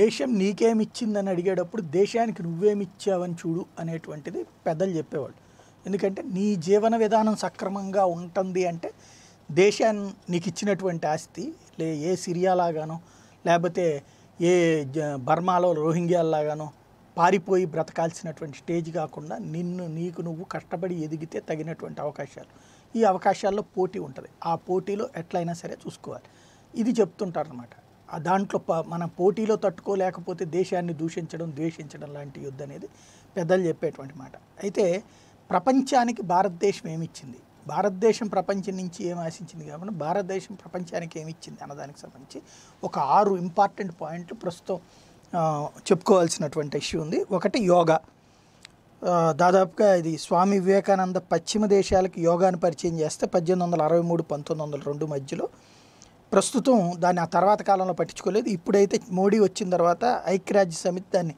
దేశం నీకేమిచ్చిందని అడిగేటప్పుడు దేశానికి నువ్వేమిచ్చావని చూడు అనేటువంటిది పెద్దలు చెప్పేవాళ్ళు ఎందుకంటే నీ జీవన విధానం సక్రమంగా ఉంటుంది అంటే దేశాన్ని నీకు ఇచ్చినటువంటి ఆస్తి లే ఏ సిరియాలాగానో లేకపోతే ఏ బర్మాలో రోహింగ్యాలాగానో పారిపోయి బ్రతకాల్సినటువంటి స్టేజ్ కాకుండా నిన్ను నీకు నువ్వు కష్టపడి ఎదిగితే తగినటువంటి అవకాశాలు ఈ అవకాశాల్లో పోటీ ఉంటుంది ఆ పోటీలో ఎట్లయినా సరే చూసుకోవాలి ఇది చెప్తుంటారనమాట దాంట్లో మనం పోటీలో తట్టుకోలేకపోతే దేశాన్ని దూషించడం ద్వేషించడం లాంటి యుద్ధ అనేది పెద్దలు చెప్పేటువంటి మాట అయితే ప్రపంచానికి భారతదేశం ఏమిచ్చింది భారతదేశం ప్రపంచం నుంచి ఏం ఆశించింది కాబట్టి భారతదేశం ప్రపంచానికి ఏమిచ్చింది అన్నదానికి సంబంధించి ఒక ఆరు ఇంపార్టెంట్ పాయింట్లు ప్రస్తుతం చెప్పుకోవాల్సినటువంటి ఇష్యూ ఉంది ఒకటి యోగా దాదాపుగా ఇది స్వామి వివేకానంద పశ్చిమ దేశాలకు యోగాను పరిచయం చేస్తే పద్దెనిమిది వందల అరవై మూడు పంతొమ్మిది వందల రెండు మధ్యలో ప్రస్తుతం దాన్ని ఆ తర్వాత కాలంలో పట్టించుకోలేదు ఇప్పుడైతే మోడీ వచ్చిన తర్వాత ఐక్యరాజ్య సమితి దాన్ని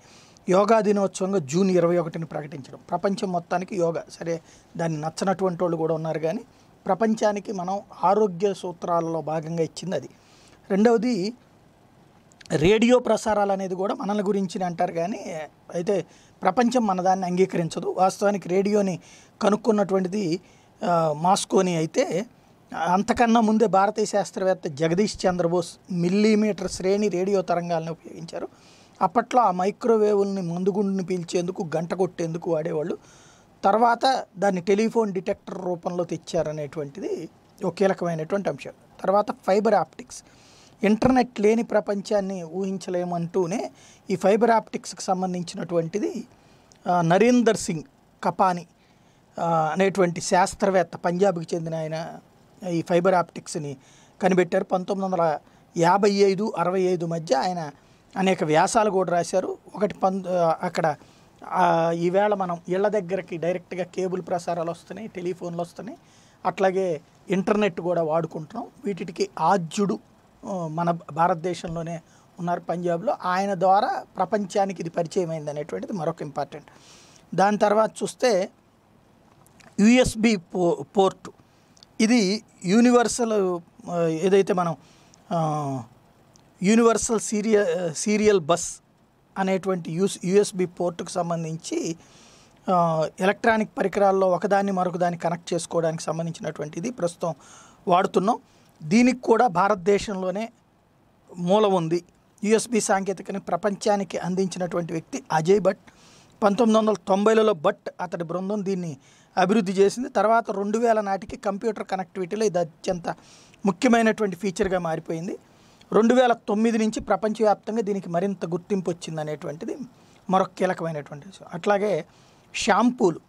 యోగా దినోత్సవంగా జూన్ ఇరవై ఒకటిని ప్రకటించడం ప్రపంచం మొత్తానికి యోగా సరే దాన్ని నచ్చనటువంటి వాళ్ళు కూడా ఉన్నారు కానీ ప్రపంచానికి మనం ఆరోగ్య సూత్రాలలో భాగంగా ఇచ్చింది అది రెండవది రేడియో ప్రసారాలు అనేది కూడా మనల గురించి అంటారు కానీ అయితే ప్రపంచం మన దాన్ని అంగీకరించదు వాస్తవానికి రేడియోని కనుక్కున్నటువంటిది మాస్కోని అయితే అంతకన్నా ముందే భారతీయ శాస్త్రవేత్త జగదీష్ చంద్రబోస్ మిల్లీమీటర్ శ్రేణి రేడియో తరంగాలను ఉపయోగించారు అప్పట్లో ఆ మైక్రోవేవ్ని మందుగుండుని పీల్చేందుకు గంట కొట్టేందుకు వాడేవాళ్ళు తర్వాత దాన్ని టెలిఫోన్ డిటెక్టర్ రూపంలో తెచ్చారనేటువంటిది ఒక కీలకమైనటువంటి అంశం తర్వాత ఫైబర్ ఆప్టిక్స్ ఇంటర్నెట్ లేని ప్రపంచాన్ని ఊహించలేమంటూనే ఈ ఫైబర్ ఆప్టిక్స్కి సంబంధించినటువంటిది నరేందర్ సింగ్ కపాని అనేటువంటి శాస్త్రవేత్త పంజాబ్కి చెందిన ఆయన ఈ ఫైబర్ ఆప్టిక్స్ని కనిపెట్టారు పంతొమ్మిది వందల యాభై ఐదు అరవై ఐదు మధ్య ఆయన అనేక వ్యాసాలు కూడా రాశారు ఒకటి పం అక్కడ ఈవేళ మనం ఇళ్ల దగ్గరికి డైరెక్ట్గా కేబుల్ ప్రసారాలు వస్తున్నాయి టెలిఫోన్లు వస్తున్నాయి అట్లాగే ఇంటర్నెట్ కూడా వాడుకుంటున్నాం వీటికి ఆద్యుడు మన భారతదేశంలోనే ఉన్నారు పంజాబ్లో ఆయన ద్వారా ప్రపంచానికి ఇది పరిచయం అయింది అనేటువంటిది మరొక ఇంపార్టెంట్ దాని తర్వాత చూస్తే యుఎస్బి పో పోర్టు ఇది యూనివర్సల్ ఏదైతే మనం యూనివర్సల్ సీరియ సీరియల్ బస్ అనేటువంటి యూస్ యూఎస్బి పోర్టుకు సంబంధించి ఎలక్ట్రానిక్ పరికరాల్లో ఒకదాన్ని మరొకదాన్ని కనెక్ట్ చేసుకోవడానికి సంబంధించినటువంటిది ప్రస్తుతం వాడుతున్నాం దీనికి కూడా భారతదేశంలోనే మూలం ఉంది యుఎస్బి సాంకేతికని ప్రపంచానికి అందించినటువంటి వ్యక్తి అజయ్ భట్ పంతొమ్మిది వందల తొంభైలలో బట్ అతడి బృందం దీన్ని అభివృద్ధి చేసింది తర్వాత రెండు వేల నాటికి కంప్యూటర్ కనెక్టివిటీలో ఇది అత్యంత ముఖ్యమైనటువంటి ఫీచర్గా మారిపోయింది రెండు వేల తొమ్మిది నుంచి ప్రపంచవ్యాప్తంగా దీనికి మరింత గుర్తింపు వచ్చింది అనేటువంటిది మరొక కీలకమైనటువంటి విషయం అట్లాగే షాంపూలు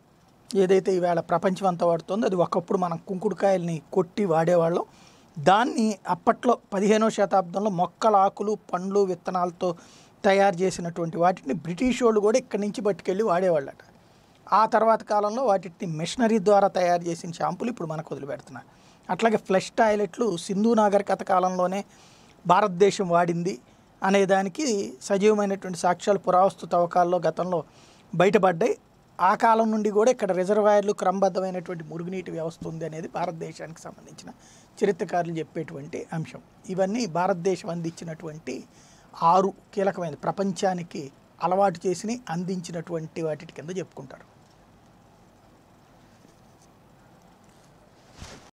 ఏదైతే ఈవేళ ప్రపంచం అంతా వాడుతుందో అది ఒకప్పుడు మనం కుంకుడుకాయల్ని కొట్టి వాడేవాళ్ళం దాన్ని అప్పట్లో పదిహేనో శతాబ్దంలో మొక్కల ఆకులు పండ్లు విత్తనాలతో తయారు చేసినటువంటి వాటిని బ్రిటిష్ వాళ్ళు కూడా ఇక్కడి నుంచి పట్టుకెళ్ళి వాడేవాళ్ళట ఆ తర్వాత కాలంలో వాటిని మిషనరీ ద్వారా తయారు చేసిన షాంపులు ఇప్పుడు మనకు వదిలిపెడుతున్నారు అట్లాగే ఫ్లష్ టాయిలెట్లు సింధు నాగరికత కాలంలోనే భారతదేశం వాడింది అనే దానికి సజీవమైనటువంటి సాక్ష్యాలు పురావస్తు తవ్వకాల్లో గతంలో బయటపడ్డాయి ఆ కాలం నుండి కూడా ఇక్కడ రిజర్వాయర్లు క్రమబద్ధమైనటువంటి మురుగునీటి వ్యవస్థ ఉంది అనేది భారతదేశానికి సంబంధించిన చరిత్రకారులు చెప్పేటువంటి అంశం ఇవన్నీ భారతదేశం అందించినటువంటి ఆరు కీలకమైనది ప్రపంచానికి అలవాటు చేసి అందించినటువంటి వాటి కింద చెప్పుకుంటారు